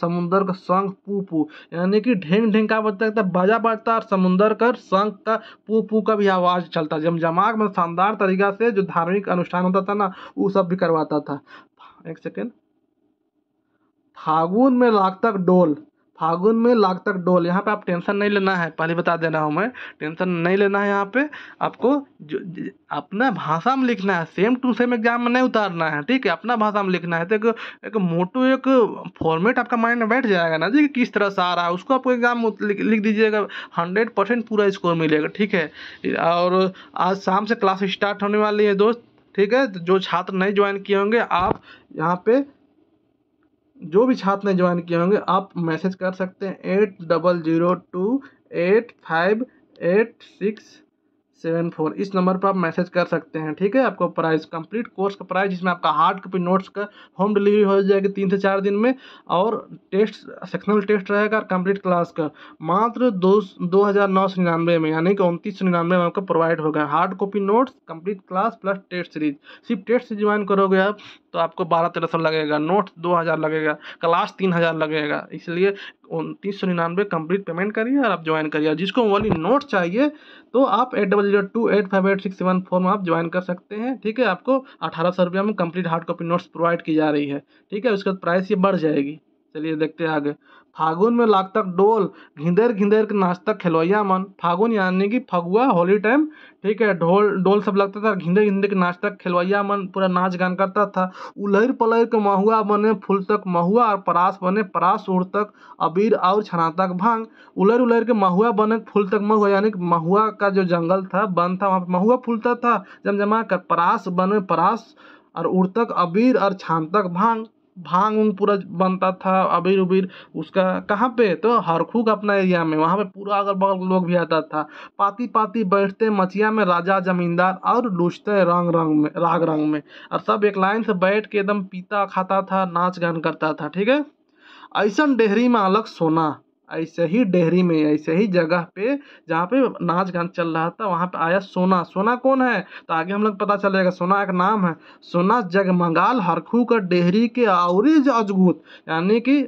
समुंदर का संग पू पू यानी कि ढेंग ढेंग का बजता था बाजा बजता और समुंदर का संग का पू पू का भी आवाज़ चलता जमजमाक में मतलब शानदार तरीका प्रक्रिया से जो धार्मिक अनुष्ठान होता था ना वो सब भी करवाता था एक सेकेंड फागुन में लागतक डोल फागुन में तक डोल यहाँ पे आप टेंशन नहीं लेना है पहले बता दे रहा हूँ मैं टेंशन नहीं लेना है यहाँ पे आपको जो, अपना भाषा में लिखना है सेम टू सेम एग्जाम में नहीं उतारना है ठीक है अपना भाषा में लिखना है तो एक एक मोटो एक फॉर्मेट आपका माइंड में बैठ जाएगा ना जी कि किस तरह से आ रहा है उसको आपको एग्जाम लिख, दीजिएगा हंड्रेड परसेंट पूरा स्कोर मिलेगा ठीक है और आज शाम से क्लास स्टार्ट होने वाली है दोस्त ठीक है जो छात्र नहीं ज्वाइन किए होंगे आप यहाँ पे जो भी छात्र ने ज्वाइन किए होंगे आप मैसेज कर सकते हैं eight double zero two eight five eight six seven four इस नंबर पर आप मैसेज कर सकते हैं ठीक है आपको प्राइस कंप्लीट कोर्स का प्राइस जिसमें आपका हार्ड कॉपी नोट्स का होम डिलीवरी हो जाएगी तीन से चार दिन में और टेस्ट सेक्शनल टेस्ट रहेगा कंप्लीट क्लास का मात्र दो दो हज़ार नौ सौ निन्यानवे में यानी कि उनतीस सौ निन्यानवे में आपको प्रोवाइड होगा hard copy notes complete class plus test series सिर्फ टेस्ट से ज्वाइन करोगे आप तो आपको बारह तेरह सौ लगेगा नोट दो हज़ार लगेगा क्लास तीन हज़ार लगेगा इसलिए उनतीस सौ निन्यानवे कम्प्लीट पेमेंट करिए और आप ज्वाइन करिए जिसको वाली नोट चाहिए तो आप eight double zero two eight five eight six seven four में आप ज्वाइन कर सकते हैं ठीक है आपको अठारह सौ रुपया में complete hard copy notes provide की जा रही है ठीक है उसका प्राइस ये बढ़ जाएगी चलिए देखते हैं आगे फागुन में लागतक डोल घिंदेर घिंदेर के नाचतक खिलौया मन फागुन यानी कि फगुआ होली टाइम ठीक है ढोल डोल सब लगता था घिंदे घिंदे के नाचतक खिलौया मन पूरा नाच गान करता था उलहर पलहर के महुआ बने फूल तक महुआ और परास बने परास उड़ तक अबीर और छना तक भांग उलहर उलहर के महुआ बने फूल तक महुआ यानी कि महुआ का जो जंगल था बन था वहाँ पर महुआ फूलता था जमजमा कर परास बने परास और उड़तक अबीर और छान तक भांग भांग उंग पूरा बनता था अबीर उबीर उसका कहाँ पे तो हरखू का अपना एरिया में वहाँ पे पूरा अगल बगल लोग भी आता था पाती पाती बैठते मचिया में राजा जमींदार और लूचते रंग रंग में राग रंग में और सब एक लाइन से बैठ के एकदम पीता खाता था नाच गान करता था ठीक है ऐसा डेहरी में अलग सोना ऐसे ही डेहरी में ऐसे ही जगह पे जहाँ पे नाच गान चल रहा था वहाँ पे आया सोना सोना कौन है तो आगे हम लोग पता चलेगा सोना एक नाम है सोना जगमगाल हरखू का डेहरी के आउरी अजगूत यानी कि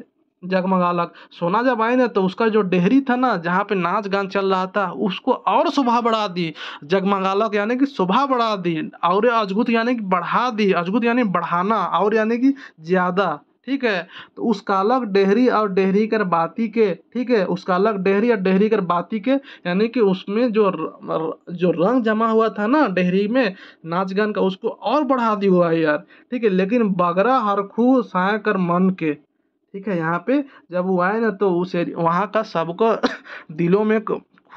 जगमगालक सोना जब आए ना तो उसका जो डेहरी था ना जहाँ पे नाच गान चल रहा था उसको और शोभा बढ़ा दी जगमगालक यानी कि शोभा बढ़ा दी और अजगुत यानी कि बढ़ा दी अजगुत यानी बढ़ाना और यानी कि ज़्यादा ठीक है तो उसका अलग डेहरी और डेहरी कर बाती के ठीक है उसका अलग डेहरी और डेहरी कर बाती के यानी कि उसमें जो र, जो रंग जमा हुआ था ना डेहरी में नाच गान का उसको और बढ़ा दिया हुआ है यार ठीक है लेकिन बगरा हरखू साय कर मन के ठीक है यहाँ पे जब वो आए ना तो उस वहाँ का सबको दिलों में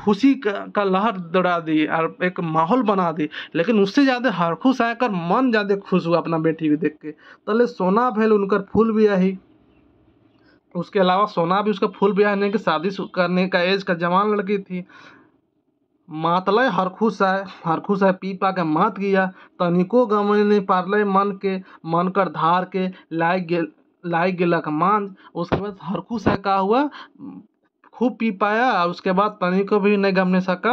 खुशी का, का लहर दौड़ा दी और एक माहौल बना दी लेकिन उससे ज़्यादा हर खुश आकर मन ज़्यादा खुश हुआ अपना बेटी को देख के तले सोना भेल उनकर फूल भी आई उसके अलावा सोना भी उसका फूल भी आने कि शादी करने का एज का जवान लड़की थी हर आए हर खुश आए पी पा के मात गया तनिको गम नहीं मन के मन कर धार के लाए गे लाए गेलक मान उसके बाद हर खुश है का हुआ खूब पी पाया और उसके बाद तनी को भी नहीं गमने सका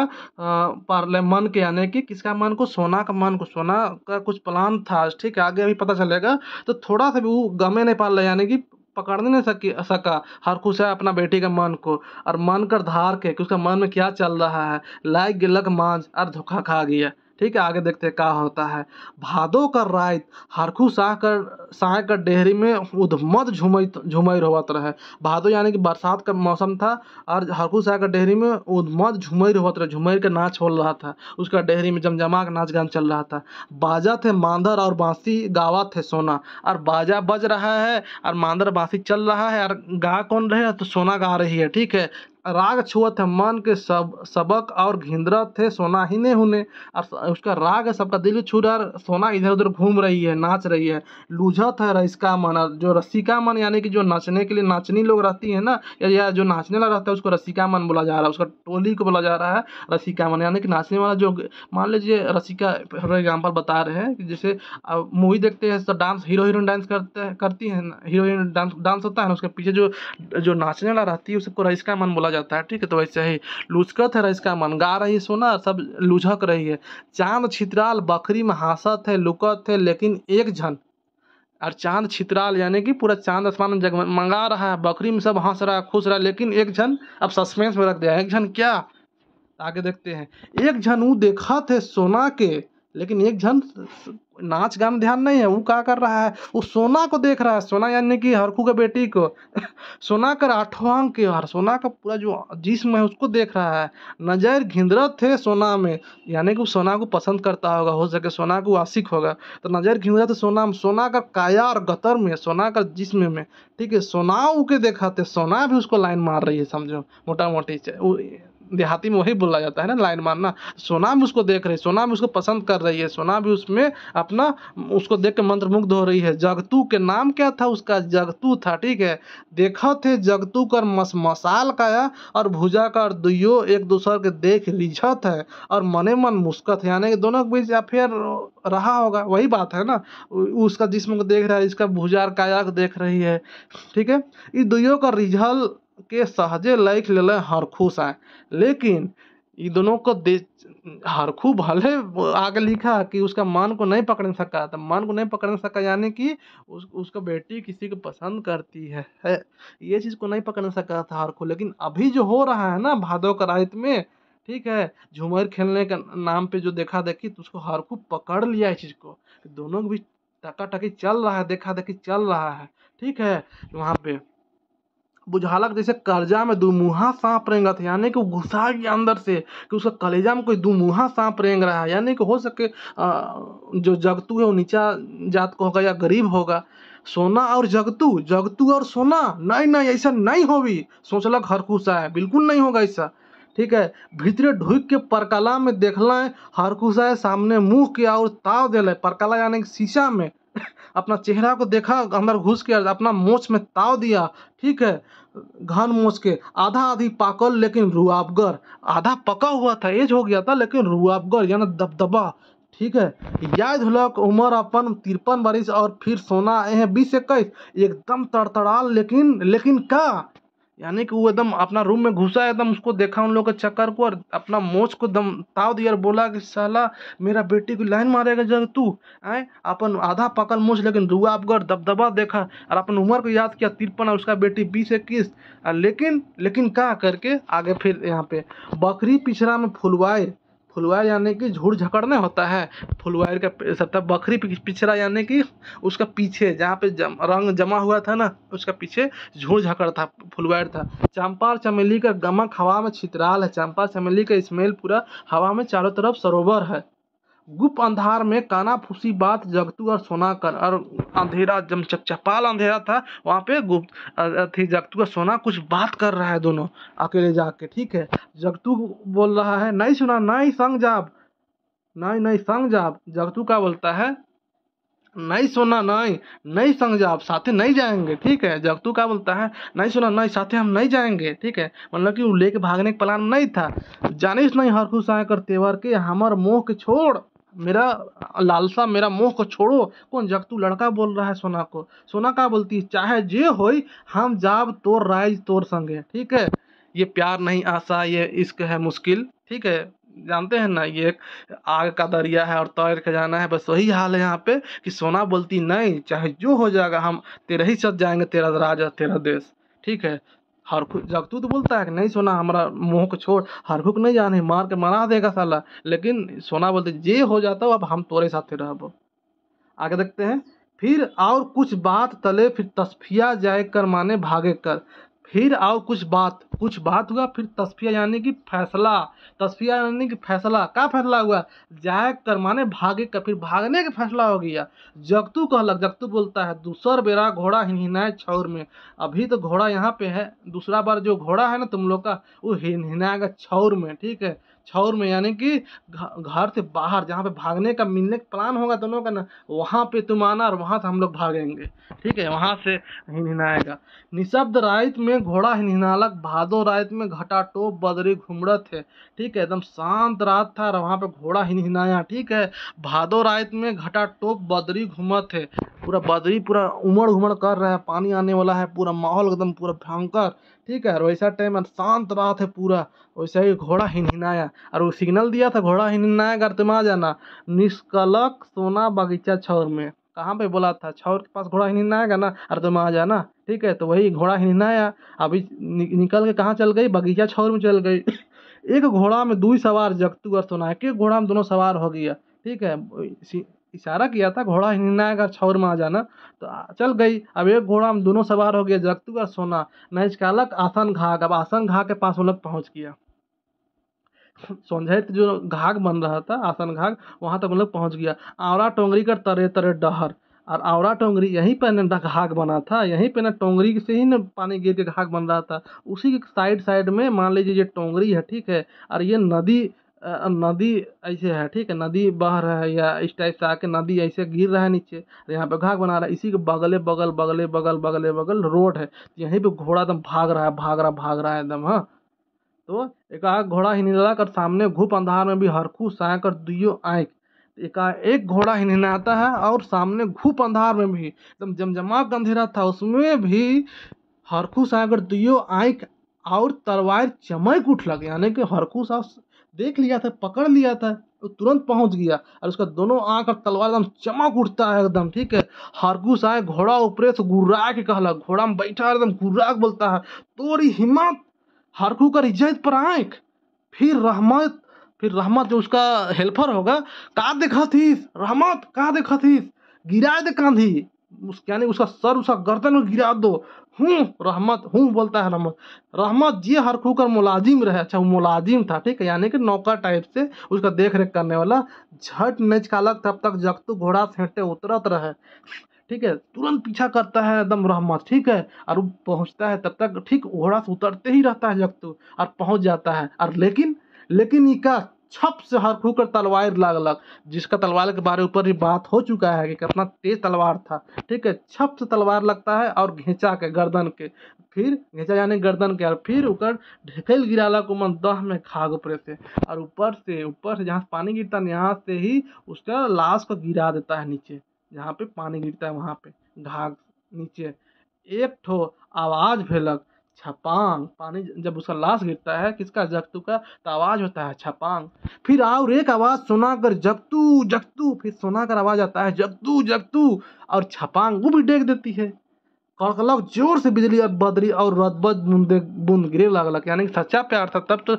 पार्ले मन के यानी कि किसका मन को सोना का मन को सोना का कुछ प्लान था ठीक है आगे अभी पता चलेगा तो थोड़ा सा भी वो गमे नहीं पाल यानी कि पकड़ नहीं सकी सका हर खुश है अपना बेटी का मन को और मन कर धार के कि उसका मन में क्या चल रहा है लाइक गिलक मांझ और धोखा खा गया ठीक है आगे देखते हैं क्या होता है भादो कर रात हरखू साह कर साह कर डेहरी में उधमत झुमैत झुमैर रोवत रहे भादो यानी कि बरसात का मौसम था और हरखू साह कर डेहरी में उधमत झुमैर रोवत रहे झुमैर का नाच हो रहा था उसका डेहरी में जमजमा का नाच गान चल रहा था बाजा थे मांदर और बांसी गावा थे सोना और बाजा बज रहा है और मांदर बांसी चल रहा है और गा कौन रहे तो सोना गा रही है ठीक है राग छुअत है मन के सब सबक और घिंदरत है सोना ही नहीं होने और उसका राग है सबका दिल छू रहा सोना इधर उधर घूम रही है नाच रही है लूझत है रसिका मन जो रसिका मन यानी कि जो नाचने के लिए नाचनी लोग रहती है ना या जो नाचने वाला रहता है उसको रसिका मन बोला जा रहा है उसका टोली को बोला जा रहा है रसिका मन यानी कि नाचने वाला जो मान लीजिए रसिका फॉर एग्जाम्पल बता रहे हैं कि जैसे मूवी देखते हैं तो डांस हीरो हीरोइन डांस करते करती है हीरोइन डांस डांस होता है ना उसके पीछे जो जो नाचने वाला रहती है उसको रसिका मन बोला बोला जाता है ठीक है तो वैसे ही लुचकत है इसका मन गा रही सोना सब लुझक रही है चांद छित्राल बकरी में हंसत है लुकत है लेकिन एक झन और चांद छित्राल यानी कि पूरा चांद आसमान में मंगा रहा है बकरी में सब हंस रहा है खुश रहा है लेकिन एक जन अब सस्पेंस में रख दिया एक जन क्या आगे देखते हैं एक जन वो देखा थे सोना के लेकिन एक जन नाच गान ध्यान नहीं है वो क्या कर रहा है वो सोना को देख रहा है सोना यानी कि हरकू के बेटी को सोना कर आठवां के हर सोना का पूरा जो जिसम है उसको देख रहा है नज़र घिंदरत थे सोना में यानी कि सोना को पसंद करता होगा हो सके सोना को आशिक होगा तो नज़र घिंदरत सोना में सोना का काया और गतर में सोना का जिसम में ठीक है सोना के देखा थे सोना भी उसको लाइन मार रही है समझो मोटा मोटी देहाती में वही बोला जाता है ना लाइन मारना सोना भी उसको देख रही है सोना भी उसको पसंद कर रही है सोना भी उसमें अपना उसको देख के मंत्रमुग्ध हो रही है जगतू के नाम क्या था उसका जगतू था ठीक है देखा थे जगतू कर मस मसाल काया और भुजा का और दुयो एक दूसरे के देख रिझत है और मने मन मुस्कत है यानी कि दोनों के बीच अफेयर रहा होगा वही बात है ना उसका जिसम को देख रहा है इसका भुजार काया देख रही है ठीक है इस दुयो का रिझल के सहजे लाइक ले हरखू सा लेकिन ये दोनों को दे हरखू भले आगे लिखा कि उसका मान को नहीं पकड़ सका तो मान को नहीं पकड़ सका यानी कि उस उसका बेटी किसी को पसंद करती है, है। ये चीज़ को नहीं पकड़ सका था हरखू लेकिन अभी जो हो रहा है ना भादो करायत में ठीक है झूमर खेलने के नाम पे जो देखा देखी तो उसको हरखू पकड़ लिया इस चीज़ को दोनों भी टका टकी चल रहा है देखा देखी चल रहा है ठीक है वहाँ पे बुझालक जैसे कर्जा में दुमुहा सांप रेंगत यानी कि गुस्सा गया अंदर से कि उसका कलेजा में कोई दुमुहा सांप रेंग रहा है यानी कि हो सके जो जगतू है वो नीचा जात को होगा या गरीब होगा सोना और जगतू जगतू और सोना नहीं नहीं ऐसा नहीं होगी सोचलक हर है बिल्कुल नहीं होगा ऐसा ठीक है भीतरे ढुक के परकला में देखल हरखुशा है सामने मुंह के और ताव दिल परकला यानी शीशा में अपना चेहरा को देखा अंदर घुस के अपना मोच में ताव दिया ठीक है घन मोच के आधा आधी पाकल लेकिन रुआबगर आधा पका हुआ था एज हो गया था लेकिन रुआबगर यानी दबदबा ठीक है याद धुलक उम्र अपन तिरपन बरिस और फिर सोना है बीस इक्कीस एकदम तड़तड़ाल लेकिन लेकिन का यानी कि वो एकदम अपना रूम में घुसा एकदम उसको देखा उन लोग के चक्कर को और अपना मोच को दम ताव दिया और बोला कि साला मेरा बेटी को लाइन मारेगा जब तू आए अपन आधा पकल मोच लेकिन जुआ अफगर दबदबा देखा और अपन उम्र को याद किया तिरपन और उसका बेटी बीस इक्कीस लेकिन लेकिन कहाँ करके आगे फिर यहाँ पे बकरी पिछड़ा में फुलवाए फुलवायर यानी कि झूर झकड़ने होता है फुलवायर का सत्ता बकरी पिछड़ा यानी कि उसका पीछे जहाँ पे जम, रंग जमा हुआ था ना उसका पीछे झूठ झकड़ था फुलवायर था चंपा चमेली का गमक हवा में छितराल है चंपा चमेली का स्मेल पूरा हवा में चारों तरफ सरोवर है गुप्त अंधार में काना फूसी बात जगतू और सोना कर और अंधेरा जब चपाल अंधेरा था वहाँ पे गुप्त थी जगतू और सोना कुछ बात कर रहा है दोनों अकेले जाके ठीक है जगतू बोल रहा है नहीं सुना नहीं संग जाब नहीं नहीं संग जाब जगतू क्या बोलता है नहीं सोना नहीं नहीं संग जाब साथ नहीं जाएंगे ठीक है जगतू क्या बोलता है नहीं सोना नहीं साथे हम नहीं जाएंगे ठीक है मतलब कि वो लेके भागने का प्लान नहीं था जानिस नहीं हर खुश आए कर तेवर के हमार मोह के छोड़ मेरा लालसा मेरा मोह को छोड़ो कौन जग तू लड़का बोल रहा है सोना को सोना का बोलती चाहे जे हो हम जाब तोर राइज तोर संगे ठीक है ये प्यार नहीं आशा ये इश्क है मुश्किल ठीक है जानते हैं ना ये एक आग का दरिया है और तैर के जाना है बस वही हाल है यहाँ पे कि सोना बोलती नहीं चाहे जो हो जाएगा हम तेरे ही साथ जाएंगे तेरा राजा तेरा देश ठीक है हरखुक जगतू तो बोलता है कि नहीं सोना हमारा मुँह को छोड़ हरखुक नहीं जाने मार के मरा देगा साला लेकिन सोना बोलते जे हो जाता हो अब हम तोरे साथे रहो आगे देखते हैं फिर और कुछ बात तले फिर तस्फिया जाए कर माने भागे कर फिर आओ कुछ बात कुछ बात हुआ फिर तस्फिया यानी कि फैसला तस्फिया यानी कि फैसला का फैसला हुआ जाए कर माने भागे का फिर भागने का फैसला हो गया जगतू कहलक जगतू बोलता है दूसर बेरा घोड़ा हिनहिनाए छौर में अभी तो घोड़ा यहाँ पे है दूसरा बार जो घोड़ा है ना तुम लोग का वो हिनाएगा छौर में ठीक है छौर में यानी कि घर से बाहर जहाँ पे भागने का मिलने का प्लान होगा दोनों का ना वहाँ पे तुम आना और वहाँ से हम लोग भागेंगे ठीक है वहाँ से हिनहिनाएगा निशब्द रायत में घोड़ा हिनहिनालक भादो रायत में घटा टोप बदरी घुमड़त है ठीक है एकदम शांत रात था और वहाँ पे घोड़ा हिनहिनाया ठीक है भादो रायत में घटा टोप बदरी घूमा है पूरा बदरी पूरा उमड़ घुमड़ कर रहा है पानी आने वाला है पूरा माहौल एकदम पूरा भयंकर ठीक है और वैसा टाइम शांत रात है पूरा वैसा ही घोड़ा हिनहिनाया और वो सिग्नल दिया था घोड़ा हिनहिनाया कर तुम आ जाना निष्कलक सोना बगीचा छौर में कहाँ पे बोला था छौर के पास घोड़ा हिनहिनाएगा ना अरे तुम आ जाना ठीक है तो वही घोड़ा हिनहिनाया अभी नि, निकल के कहाँ चल गई बगीचा छौर में चल गई एक घोड़ा में दू सवार जगतू और सोना एक घोड़ा में दोनों सवार हो गया ठीक है इशारा किया था घोड़ा अगर छाउर में आ जाना तो चल गई अब एक घोड़ा हम दोनों सवार हो गए जगतू और सोना नैचकालक आसन घाघ अब आसन घाघ के पास वो लोग पहुँच गया सोझे जो घाघ बन रहा था आसन घाघ वहाँ तक तो उन लोग पहुँच गया आवरा टोंगरी कर तरे तरे डहर और आवरा टोंगरी यहीं पर ना घाघ बना था यहीं पर ना टोंगरी से ही ना पानी गिर के घाघ बन रहा था उसी के साइड साइड में मान लीजिए ये टोंगरी है ठीक है और ये नदी नदी ऐसे है ठीक है नदी बह रहा है या इस टाइप से आके नदी ऐसे गिर रहा है नीचे और यहाँ पे घाक बना रहा है इसी के बगले बगल बगले बगल बगले बगल रोड है यहीं पे घोड़ा एकदम भाग रहा है भाग रहा भाग रहा है एकदम हाँ तो एकाएक घोड़ा हिनिला कर सामने घूप अंधार में भी हरखू साय कर दुयो आँख एका एक घोड़ा हिनहिनाता है और सामने घूप अंधार में भी एकदम जमजमा अंधेरा था उसमें भी हरखू कर दुयो आँख और तलवार चमक उठ लगे यानी कि हरखू साहब देख लिया था पकड़ लिया था वो तुरंत पहुंच गया और उसका दोनों आंख और तलवार एकदम चमक उठता है एकदम ठीक है हरगुस आए घोड़ा ऊपरे से गुर्रा के कहला घोड़ा में बैठा एकदम गुर्रा के बोलता है तोरी हिम्मत हरकू कर इज्जत पर आँख फिर रहमत फिर रहमत जो उसका हेल्पर होगा का देखा थी रहमत का देखा थी गिरा दे कांधी उसका यानी उसका सर उसका गर्दन में गिरा दो हूँ रहमत हूँ बोलता है रहमत रहमत ये हरफ कर मुलाजिम रहे अच्छा वो मुलाजिम था ठीक है यानी कि नौकर टाइप से उसका देख रेख करने वाला झट नच कालक तब तक जगतू घोड़ा फेंटे उतरत रहे ठीक है तुरंत पीछा करता है एकदम रहमत ठीक है और पहुँचता है तब तक ठीक घोड़ा से उतरते ही रहता है जगतू और पहुँच जाता है और लेकिन लेकिन इका छप से हर कर तलवार लागलक जिसका तलवार के बारे ऊपर भी बात हो चुका है कि कितना तेज तलवार था ठीक है छप से तलवार लगता है और घेचा के गर्दन के फिर घेचा जाने गर्दन के और फिर उकर गिरा लग उमन दह में खाग ऊपर से और ऊपर से ऊपर से जहाँ पानी गिरता है यहाँ से ही उसका लाश को गिरा देता है नीचे जहाँ पे पानी गिरता है वहाँ पे घाघ नीचे एक ठो आवाज़ भेलक छपांग पानी जब उसका लाश गिरता है किसका जगतू का तो आवाज़ होता है छपांग फिर और एक आवाज़ सुना कर जगतू जगतू फिर सुना कर आवाज़ आता है जगतू जगतू और छपांग वो भी डेक देती है कड़कलक जोर से बिजली और बदरी और रतबद बूंदे बूंद गिरे लगल यानी कि सच्चा प्यार था तब तो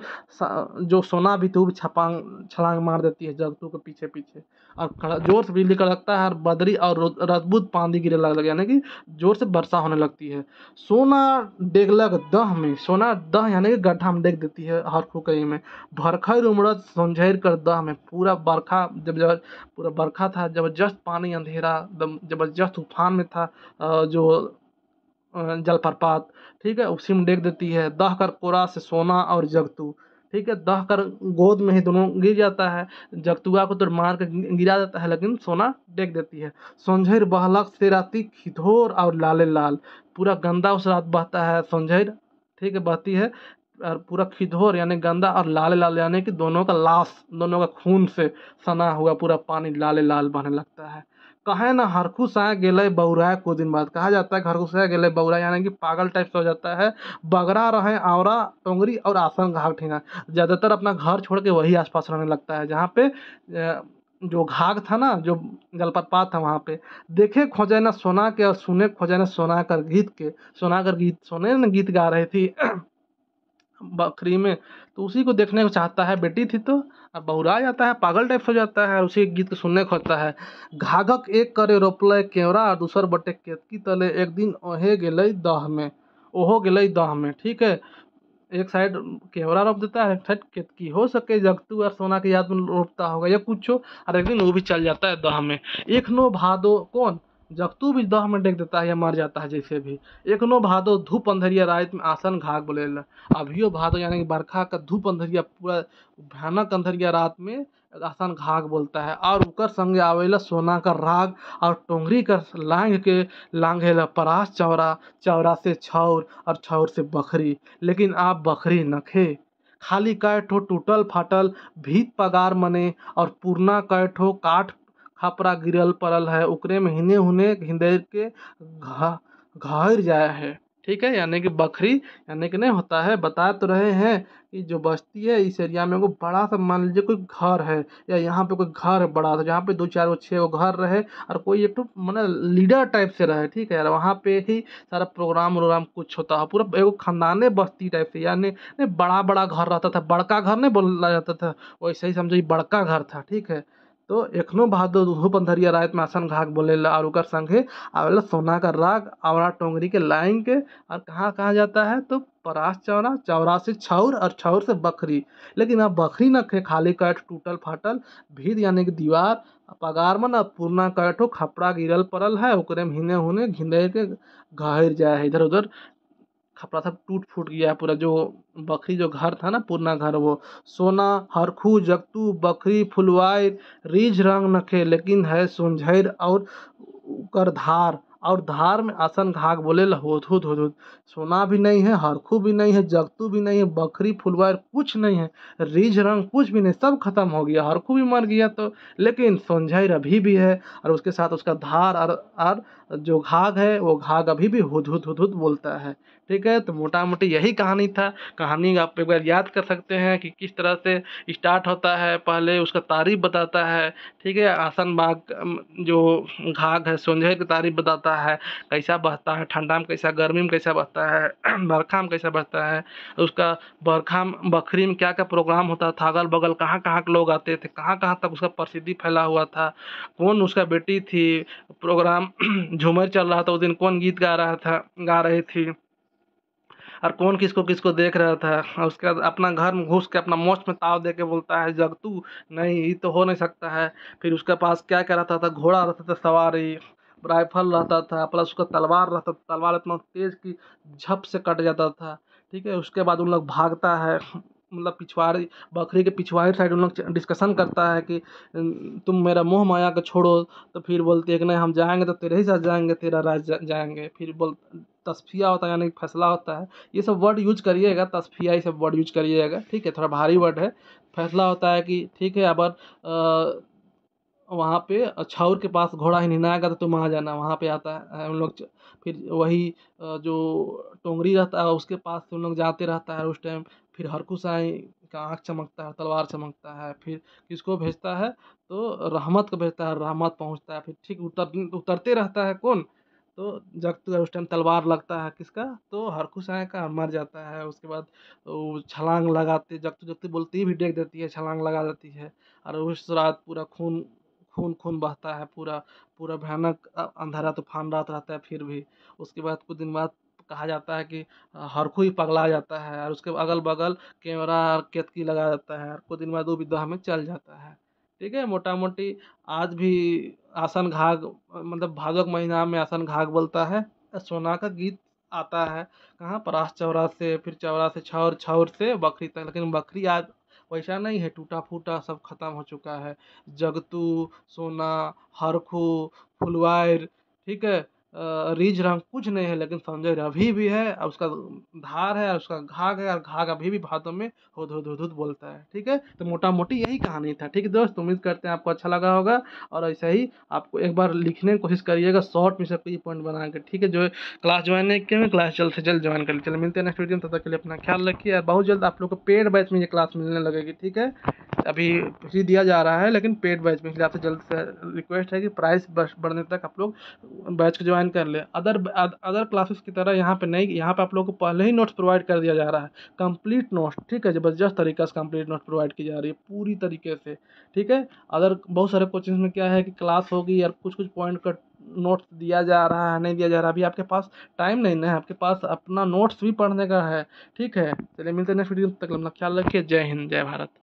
जो सोना भी तू तो छपांग छलांग मार देती है जगतू के पीछे पीछे और जोर से बिजली कड़कता है और बदरी और रदबुद पानी गिरे लगल यानी कि जोर से वर्षा होने लगती है सोना डेगलक दह में सोना दह यानी कि गड्ढा में डेग देती है हर खुकई में भरखर उमड़त समझेर कर दह में पूरा बरखा जब जब पूरा बरखा था जबरदस्त पानी अंधेरा जबरदस्त तूफान में था जो जलप्रपात ठीक है उसी में देख देती है दह कर कोरा से सोना और जगतू ठीक है दह कर गोद में ही दोनों गिर जाता है जगतुआ को तो मार कर गिरा जाता है लेकिन सोना देख देती है सोंझर बहलक से राती खिथोर और लाले लाल पूरा गंदा उस रात बहता है सोंझर ठीक है बहती है और पूरा खिधोर यानी गंदा और लाल लाल यानी कि दोनों का लाश दोनों का खून से सना हुआ पूरा पानी लाल लाल बहने लगता है कहे ना हरखुशाह गेले बौरा कुछ दिन बाद कहा जाता है हरखुशाह गेले बौरा यानी कि पागल टाइप से हो जाता है बगरा रहे आवरा टोंगरी और आसन घाघ ठेगा ज़्यादातर अपना घर छोड़ के वही आसपास रहने लगता है जहाँ पे जो घाघ था ना जो जलप्रपात था वहाँ पे देखे खोजे ना सोना के और सुने खोजे ना सोना कर गीत के सोना कर गीत सोने ना गीत गा रही थी बकरी में तो उसी को देखने को चाहता है बेटी थी तो अब बहुरा जाता है पागल टाइप हो जाता है और उसी गीत को सुनने को होता है घाघक एक करे रोपल केवरा और दूसर बटे केतकी तले एक दिन ओहे गल दह में ओहो गल दह में ठीक है एक साइड केवरा रोप देता है एक साइड केतकी हो सके जगतू और सोना की याद में रोपता होगा या कुछ हो और एक दिन वो भी चल जाता है दह में एक नो भादो कौन भी दह में डेक देता है या मर जाता है जैसे भी एक नो भादो धूप अंधरिया रात में आसन घाग बोले अभियो भादो यानी कि बरखा का धूप अंधरिया पूरा भयानक अंधरिया रात में आसन घाघ बोलता है और उकर संगे आवेला सोना का राग और टोंगरी का लांग के ला परास चौरा चौरा से छौर और छौर से बखरी लेकिन आप बखरी नखे खाली कैठो टूटल फाटल भीत पगार मने और पूर्णा कैठो काठ खपरा गिरल पड़ल है ओकरे में हिने हुने हिंदे के घा घायल जाए है ठीक है यानी कि बकरी यानी कि नहीं होता है बता तो रहे हैं कि जो बस्ती है इस एरिया में वो बड़ा सा मान लीजिए कोई घर है या यहाँ पे कोई घर है बड़ा सा जहाँ पे दो चार वो छः वो घर रहे और कोई एक तो मैंने लीडर टाइप से रहे ठीक है यार वहाँ पे ही सारा प्रोग्राम वोग्राम कुछ होता है पूरा एगो खानदाने बस्ती टाइप से यानी नहीं बड़ा बड़ा घर रहता था बड़का घर नहीं बोला जाता था वैसे ही समझो ये बड़का घर था ठीक है तो एखनो भादो धूप अंधरिया रात में आसन घाघ बोले और संगे आवेल सोना का राग आवरा टोंगरी के लाइन के और कहाँ कहाँ जाता है तो परास चौरा चौरा से छौर और छौर से बकरी लेकिन अब बकरी न खे खाली कैट टूटल फाटल भीत यानी कि दीवार पगार में न पुरना कैठो खपड़ा गिरल पड़ल है ओकरे में हिने हुने घिंदे के घर जाए है इधर उधर खपड़ा था टूट फूट गया पूरा जो बकरी जो घर था ना पूरा घर वो सोना हरखू जगतू बकरी फुलवाई रीझ रंग नखे लेकिन है सुनझर और कर धार और धार में आसन घाग बोले होत होत सोना भी नहीं है हरखू भी नहीं है जगतू भी नहीं है बकरी फुलवार कुछ नहीं है रीझ रंग कुछ भी नहीं सब खत्म हो गया हरखू भी मर गया तो लेकिन सोनझाई अभी भी है और उसके साथ उसका धार और जो घाघ है वो घाघ अभी भी हुद हुद हुद हुद बोलता है ठीक है तो मोटा मोटी यही कहानी था कहानी आप एक बार याद कर सकते हैं कि किस तरह से स्टार्ट होता है पहले उसका तारीफ बताता है ठीक है आसन बाग जो घाघ है सोनझर की तारीफ बताता है कैसा बहता है ठंडा में कैसा गर्मी में कैसा बहता है बरखा में कैसा बहता है उसका बरखा बखरी में क्या क्या प्रोग्राम होता था अगल बगल कहाँ कहाँ के लोग आते थे कहाँ कहाँ तक उसका प्रसिद्धि फैला हुआ था कौन उसका बेटी थी प्रोग्राम झूमर चल रहा था उस दिन कौन गीत गा रहा था गा रही थी और कौन किसको किसको देख रहा था और उसके बाद अपना घर में घुस के अपना मोच में ताव दे के बोलता है जग तू नहीं ये तो हो नहीं सकता है फिर उसके पास क्या क्या रहता था घोड़ा रहता था सवारी राइफल रहता था प्लस उसका तलवार रहता था तलवार इतना तेज़ कि झप से कट जाता था ठीक है उसके बाद उन लोग भागता है मतलब पिछवाड़े बकरी के पिछवाड़े साइड उन लोग डिस्कसन करता है कि तुम मेरा मोह माया को छोड़ो तो फिर बोलती है कि नहीं हम जाएँगे तो तेरे ही साथ जाएँगे तेरा राज जाएँगे फिर बोल तस्फिया होता है यानी फैसला होता है ये सब वर्ड यूज करिएगा तस्फिया ये सब वर्ड यूज करिएगा ठीक है थोड़ा भारी वर्ड है फैसला होता है कि ठीक है अगर वहाँ पे छाउर के पास घोड़ा ही नहीं आएगा तो तुम आ जाना वहाँ पे आता है उन लोग फिर वही जो टोंगरी रहता है उसके पास उन लोग जाते रहता है उस टाइम फिर हरकुशाई का आँख चमकता है तलवार चमकता है फिर किसको भेजता है तो रहमत को भेजता है रहमत पहुँचता है फिर ठीक उतर उतरते रहता है कौन तो जब उस टाइम तलवार लगता है किसका तो हरकुशाएँ का मर जाता है उसके बाद वो छलांग लगाते जगत जगती बोलती भी डेक देती है छलांग लगा देती है और उस रात पूरा खून खून खून बहता है पूरा पूरा भयानक अंधेरा तूफान रात रहता है फिर भी उसके बाद कुछ दिन बाद कहा जाता है कि हर कोई पगला जाता है और उसके अगल बगल कैमरा केतकी लगा जाता है और कुछ दिन बाद वो विधा में चल जाता है ठीक है मोटा मोटी आज भी आसन घाघ मतलब भादव महीना में आसन घाग बोलता है सोना का गीत आता है कहाँ परास चौरा से फिर चौरा से छौर छौर से बकरी तक लेकिन बकरी आज वैसा नहीं है टूटा फूटा सब खत्म हो चुका है जगतू सोना हरखू फुलवायर ठीक है रीझ रंग कुछ नहीं है लेकिन संजय अभी भी है और उसका धार है और उसका घाग है और घाग अभी भी भातों में हो धो धो धुत बोलता है ठीक है तो मोटा मोटी यही कहानी था ठीक है दोस्त उम्मीद करते हैं आपको अच्छा लगा होगा और ऐसे ही आपको एक बार लिखने की कोशिश करिएगा शॉर्ट में सबको पॉइंट बना के ठीक है जो क्लास ज्वाइन नहीं किया क्लास जल्द से जल्द ज्वाइन कर लीजिए मिलते हैं नेक्स्ट वीडियो में तब तक के लिए अपना ख्याल रखिए और बहुत जल्द आप लोग को पेड बैच में ये क्लास मिलने लगेगी ठीक है अभी फ्री दिया जा रहा है लेकिन पेड बैच में इसलिए आपसे जल्द से रिक्वेस्ट है कि प्राइस बढ़ने तक आप लोग बैच को ज्वाइन ज्वाइन कर ले अदर अदर क्लासेस की तरह यहाँ पे नहीं यहाँ पे आप लोगों को पहले ही नोट्स प्रोवाइड कर दिया जा रहा है कंप्लीट नोट्स ठीक है जबरदस्त तरीके से कंप्लीट नोट्स प्रोवाइड की जा रही है पूरी तरीके से ठीक है अदर बहुत सारे कोचिंग में क्या है कि क्लास होगी या कुछ कुछ पॉइंट का नोट्स दिया जा रहा है नहीं दिया जा रहा है अभी आपके पास टाइम नहीं है आपके पास अपना नोट्स भी पढ़ने का है ठीक है चलिए मिलते हैं नेक्स्ट वीडियो तक अपना ख्याल रखिए जय हिंद जय भारत